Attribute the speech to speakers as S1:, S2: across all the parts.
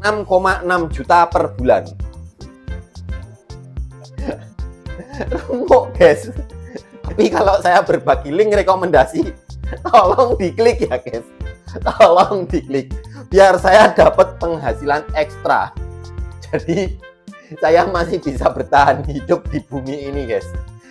S1: 6,6 juta per bulan. Remuk, guys. Tapi kalau saya berbagi link rekomendasi, tolong diklik ya, guys. Tolong diklik biar saya dapat penghasilan ekstra. Jadi saya masih bisa bertahan hidup di bumi ini, guys.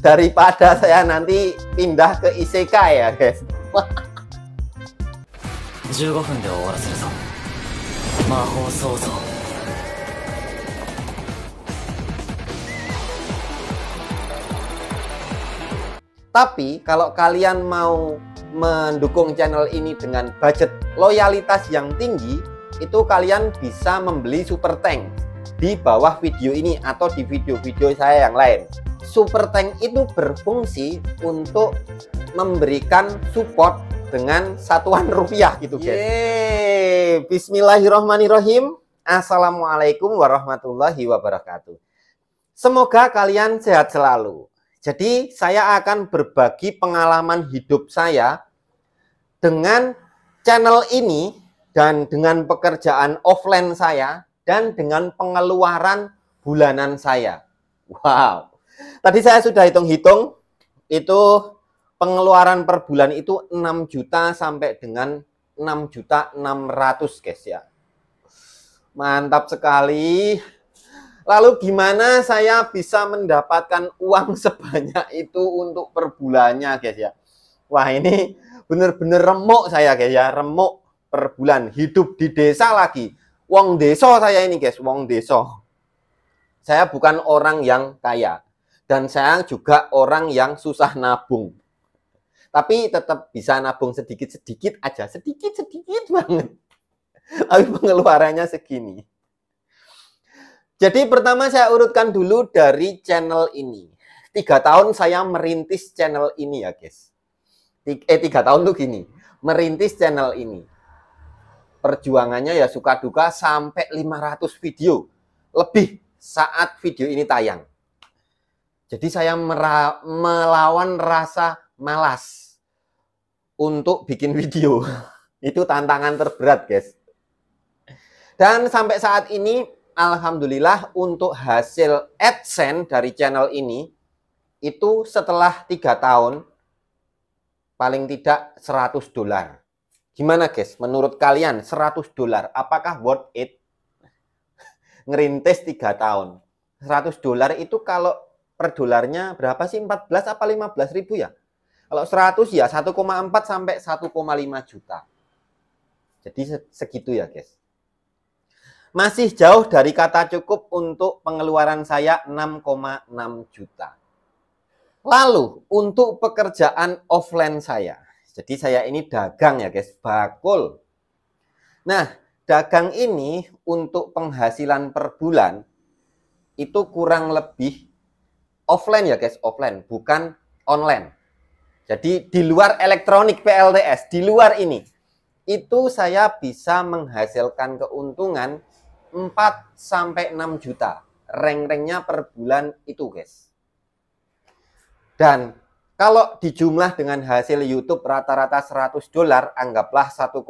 S1: Daripada saya nanti pindah ke ISK ya, guys. 15分で終わらせるぞ。Tapi kalau kalian mau mendukung channel ini dengan budget loyalitas yang tinggi, itu kalian bisa membeli super tank di bawah video ini atau di video-video saya yang lain. Super tank itu berfungsi untuk memberikan support dengan satuan rupiah gitu guys. Yeay. Bismillahirrohmanirrohim. Assalamualaikum warahmatullahi wabarakatuh. Semoga kalian sehat selalu. Jadi saya akan berbagi pengalaman hidup saya dengan channel ini dan dengan pekerjaan offline saya dan dengan pengeluaran bulanan saya. Wow. Tadi saya sudah hitung-hitung itu pengeluaran per bulan itu 6 juta sampai dengan 6 juta 600 guys ya. Mantap sekali. Lalu gimana saya bisa mendapatkan uang sebanyak itu untuk per bulannya guys ya. Wah ini bener-bener remuk saya guys ya. Remuk per bulan. Hidup di desa lagi. Wong deso saya ini guys. Wong deso. Saya bukan orang yang kaya. Dan saya juga orang yang susah nabung tapi tetap bisa nabung sedikit-sedikit aja, sedikit-sedikit banget. Tapi pengeluarannya segini. Jadi pertama saya urutkan dulu dari channel ini. Tiga tahun saya merintis channel ini ya guys. Eh tiga tahun tuh gini, merintis channel ini. Perjuangannya ya suka duka sampai 500 video lebih saat video ini tayang. Jadi saya melawan rasa malas untuk bikin video. itu tantangan terberat, guys. Dan sampai saat ini, Alhamdulillah untuk hasil AdSense dari channel ini, itu setelah tiga tahun, paling tidak 100 dolar. Gimana guys, menurut kalian 100 dolar, apakah worth it? Ngerintis tiga tahun. 100 dolar itu kalau per dolarnya berapa sih? 14 apa 15 ribu ya? Kalau 100 ya 1,4 sampai 1,5 juta. Jadi segitu ya guys. Masih jauh dari kata cukup untuk pengeluaran saya 6,6 juta. Lalu untuk pekerjaan offline saya. Jadi saya ini dagang ya guys, bakul. Nah, dagang ini untuk penghasilan per bulan itu kurang lebih offline ya guys, offline, bukan online. Jadi di luar elektronik PLTS, di luar ini, itu saya bisa menghasilkan keuntungan 4 sampai 6 juta. Reng-rengnya per bulan itu, guys. Dan kalau dijumlah dengan hasil YouTube rata-rata 100 dolar, anggaplah 1,5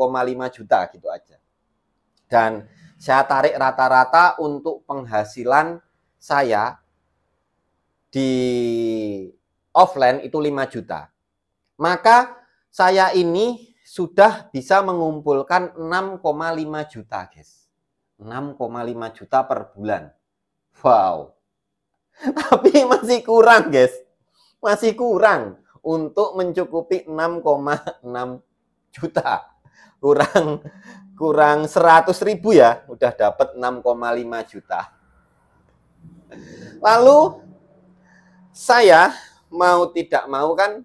S1: juta gitu aja. Dan saya tarik rata-rata untuk penghasilan saya di offline itu 5 juta maka saya ini sudah bisa mengumpulkan 6,5 juta, guys. 6,5 juta per bulan. Wow. Tapi masih kurang, guys. Masih kurang untuk mencukupi 6,6 juta. Kurang kurang 100 ribu ya, udah dapat 6,5 juta. Lalu saya mau tidak mau kan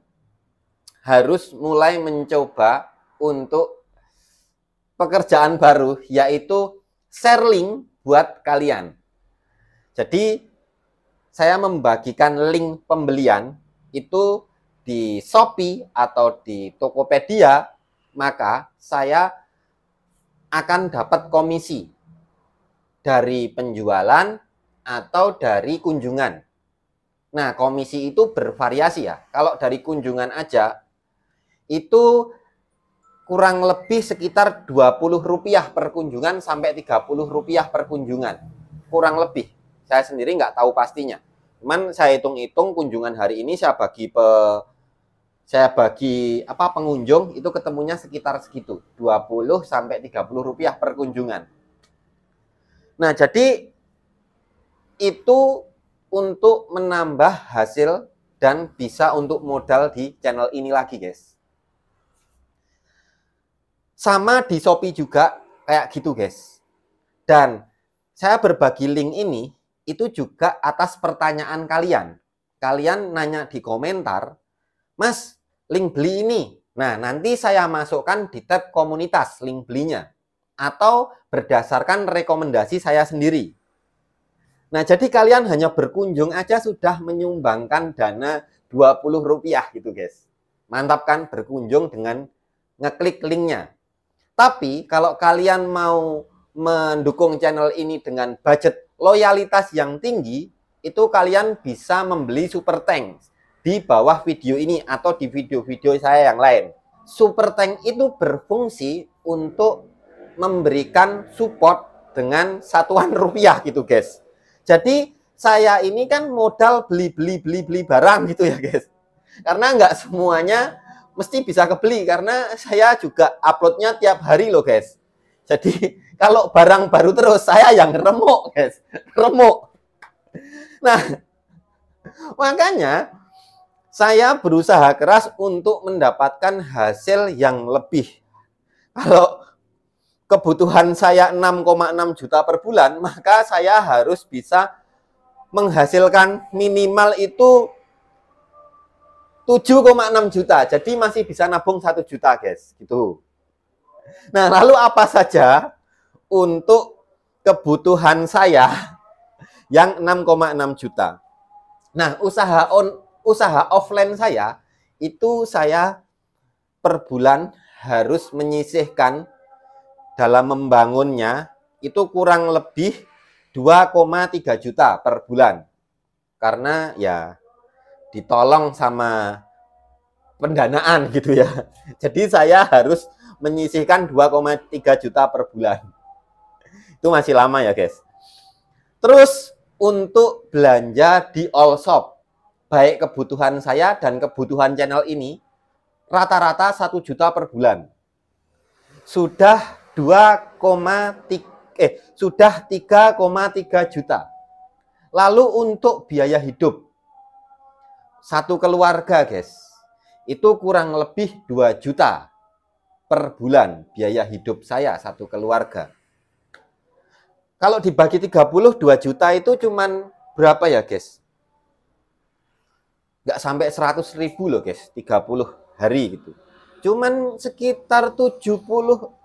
S1: harus mulai mencoba untuk pekerjaan baru yaitu share link buat kalian. Jadi saya membagikan link pembelian itu di Shopee atau di Tokopedia, maka saya akan dapat komisi dari penjualan atau dari kunjungan. Nah, komisi itu bervariasi ya. Kalau dari kunjungan aja itu kurang lebih sekitar 20 rupiah per kunjungan sampai 30 rupiah per kunjungan. Kurang lebih. Saya sendiri nggak tahu pastinya. Cuman saya hitung-hitung kunjungan hari ini saya bagi pe, saya bagi apa pengunjung itu ketemunya sekitar segitu. 20 sampai 30 rupiah per kunjungan. Nah, jadi itu untuk menambah hasil dan bisa untuk modal di channel ini lagi, guys. Sama di Shopee juga kayak gitu guys. Dan saya berbagi link ini itu juga atas pertanyaan kalian. Kalian nanya di komentar, Mas, link beli ini. Nah, nanti saya masukkan di tab komunitas link belinya. Atau berdasarkan rekomendasi saya sendiri. Nah, jadi kalian hanya berkunjung aja sudah menyumbangkan dana 20 rupiah gitu guys. Mantap kan berkunjung dengan ngeklik linknya. Tapi kalau kalian mau mendukung channel ini dengan budget loyalitas yang tinggi, itu kalian bisa membeli super tank di bawah video ini atau di video-video saya yang lain. Super tank itu berfungsi untuk memberikan support dengan satuan rupiah gitu guys. Jadi saya ini kan modal beli-beli beli-beli barang gitu ya guys. Karena nggak semuanya mesti bisa kebeli karena saya juga uploadnya tiap hari loh guys. Jadi kalau barang baru terus saya yang remuk guys, remuk. Nah, makanya saya berusaha keras untuk mendapatkan hasil yang lebih. Kalau kebutuhan saya 6,6 juta per bulan, maka saya harus bisa menghasilkan minimal itu 7,6 juta. Jadi masih bisa nabung 1 juta, guys. Gitu. Nah, lalu apa saja untuk kebutuhan saya yang 6,6 juta. Nah, usaha on usaha offline saya itu saya per bulan harus menyisihkan dalam membangunnya itu kurang lebih 2,3 juta per bulan. Karena ya ditolong sama pendanaan gitu ya. Jadi saya harus menyisihkan 2,3 juta per bulan. Itu masih lama ya, guys. Terus untuk belanja di all shop, baik kebutuhan saya dan kebutuhan channel ini, rata-rata 1 juta per bulan. Sudah 2,3 eh sudah 3,3 juta. Lalu untuk biaya hidup satu keluarga, guys, itu kurang lebih 2 juta per bulan biaya hidup saya satu keluarga. Kalau dibagi 30, 2 juta itu cuman berapa ya, guys? Nggak sampai 100 ribu loh, guys, 30 hari gitu. Cuman sekitar 70,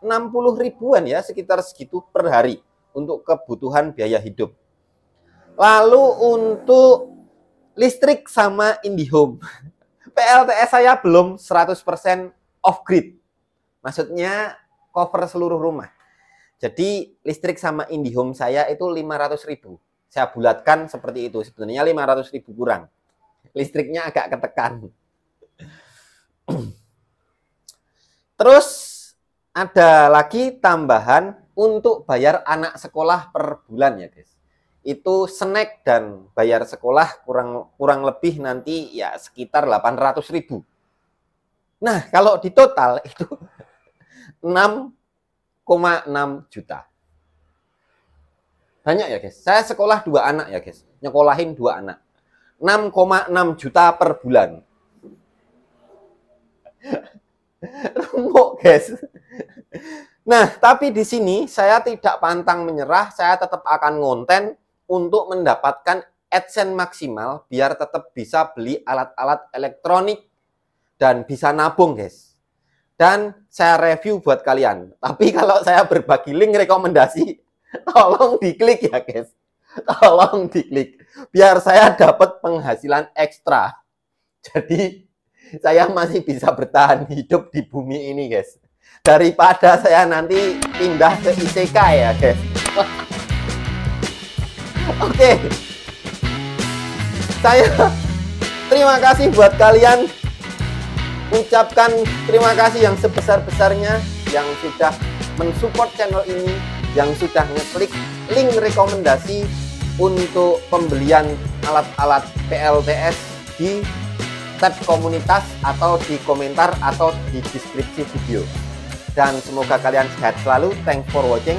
S1: 60 ribuan ya, sekitar segitu per hari untuk kebutuhan biaya hidup. Lalu untuk listrik sama IndiHome. PLTS saya belum 100% off grid. Maksudnya cover seluruh rumah. Jadi listrik sama IndiHome saya itu 500 ribu. Saya bulatkan seperti itu. Sebenarnya 500 ribu kurang. Listriknya agak ketekan. Terus ada lagi tambahan untuk bayar anak sekolah per bulan ya guys itu snack dan bayar sekolah kurang kurang lebih nanti ya sekitar 800 ribu. Nah, kalau di total itu 6,6 juta. Banyak ya, guys. Saya sekolah dua anak ya, guys. Nyekolahin dua anak. 6,6 juta per bulan. Remuk, guys. Nah, tapi di sini saya tidak pantang menyerah, saya tetap akan ngonten untuk mendapatkan AdSense maksimal biar tetap bisa beli alat-alat elektronik dan bisa nabung guys. Dan saya review buat kalian. Tapi kalau saya berbagi link rekomendasi, tolong diklik ya guys. Tolong diklik. Biar saya dapat penghasilan ekstra. Jadi saya masih bisa bertahan hidup di bumi ini guys. Daripada saya nanti pindah ke ICK ya guys. Oke. Okay. Saya terima kasih buat kalian. Ucapkan terima kasih yang sebesar-besarnya yang sudah mensupport channel ini, yang sudah ngeklik link rekomendasi untuk pembelian alat-alat PLTS di tab komunitas atau di komentar atau di deskripsi video. Dan semoga kalian sehat selalu. Thanks for watching.